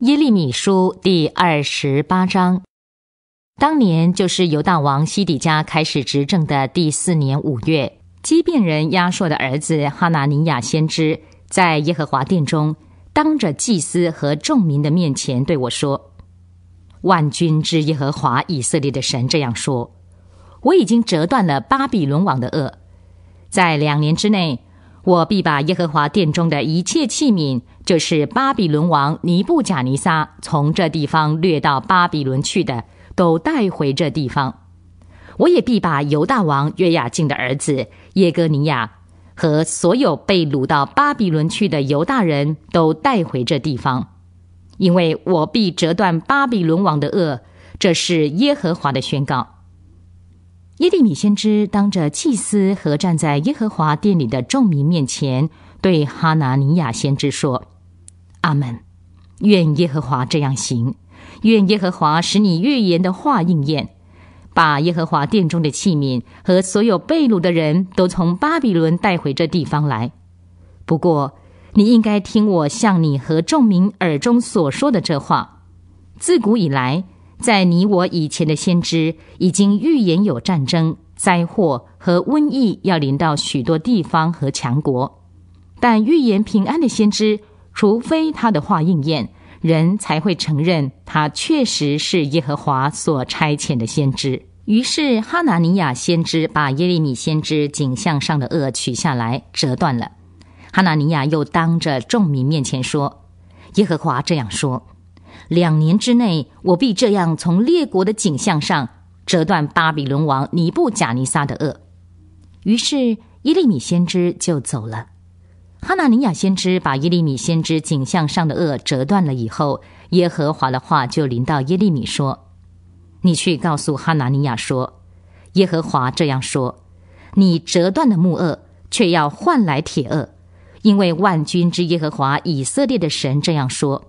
耶利米书第二十八章，当年就是犹大王西底家开始执政的第四年五月，基遍人亚硕的儿子哈拿尼亚先知在耶和华殿中，当着祭司和众民的面前对我说：“万军之耶和华以色列的神这样说：我已经折断了巴比伦王的恶，在两年之内。”我必把耶和华殿中的一切器皿，就是巴比伦王尼布贾尼撒从这地方掠到巴比伦去的，都带回这地方。我也必把犹大王约雅敬的儿子耶哥尼亚和所有被掳到巴比伦去的犹大人都带回这地方，因为我必折断巴比伦王的恶，这是耶和华的宣告。耶利米先知当着祭司和站在耶和华殿里的众民面前，对哈拿尼亚先知说：“阿门，愿耶和华这样行，愿耶和华使你预言的话应验，把耶和华殿中的器皿和所有被掳的人都从巴比伦带回这地方来。不过，你应该听我向你和众民耳中所说的这话，自古以来。”在你我以前的先知已经预言有战争、灾祸和瘟疫要临到许多地方和强国，但预言平安的先知，除非他的话应验，人才会承认他确实是耶和华所差遣的先知。于是哈拿尼亚先知把耶利米先知颈项上的轭取下来折断了。哈拿尼亚又当着众民面前说：“耶和华这样说。”两年之内，我必这样从列国的景象上折断巴比伦王尼布贾尼撒的恶。于是耶利米先知就走了。哈纳尼亚先知把耶利米先知景象上的恶折断了以后，耶和华的话就临到耶利米说：“你去告诉哈纳尼亚说，耶和华这样说：你折断的木恶，却要换来铁恶，因为万军之耶和华以色列的神这样说。”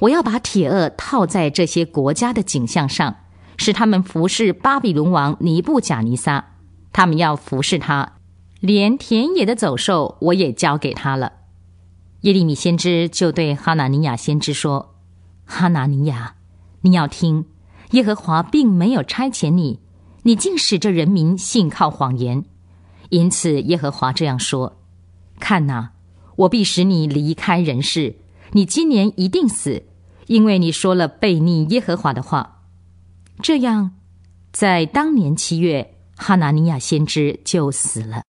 我要把铁轭套在这些国家的景象上，使他们服侍巴比伦王尼布贾尼撒。他们要服侍他，连田野的走兽我也交给他了。耶利米先知就对哈拿尼亚先知说：“哈拿尼亚，你要听，耶和华并没有差遣你，你竟使这人民信靠谎言。因此，耶和华这样说：看哪，我必使你离开人世。”你今年一定死，因为你说了悖逆耶和华的话。这样，在当年七月，哈拿尼亚先知就死了。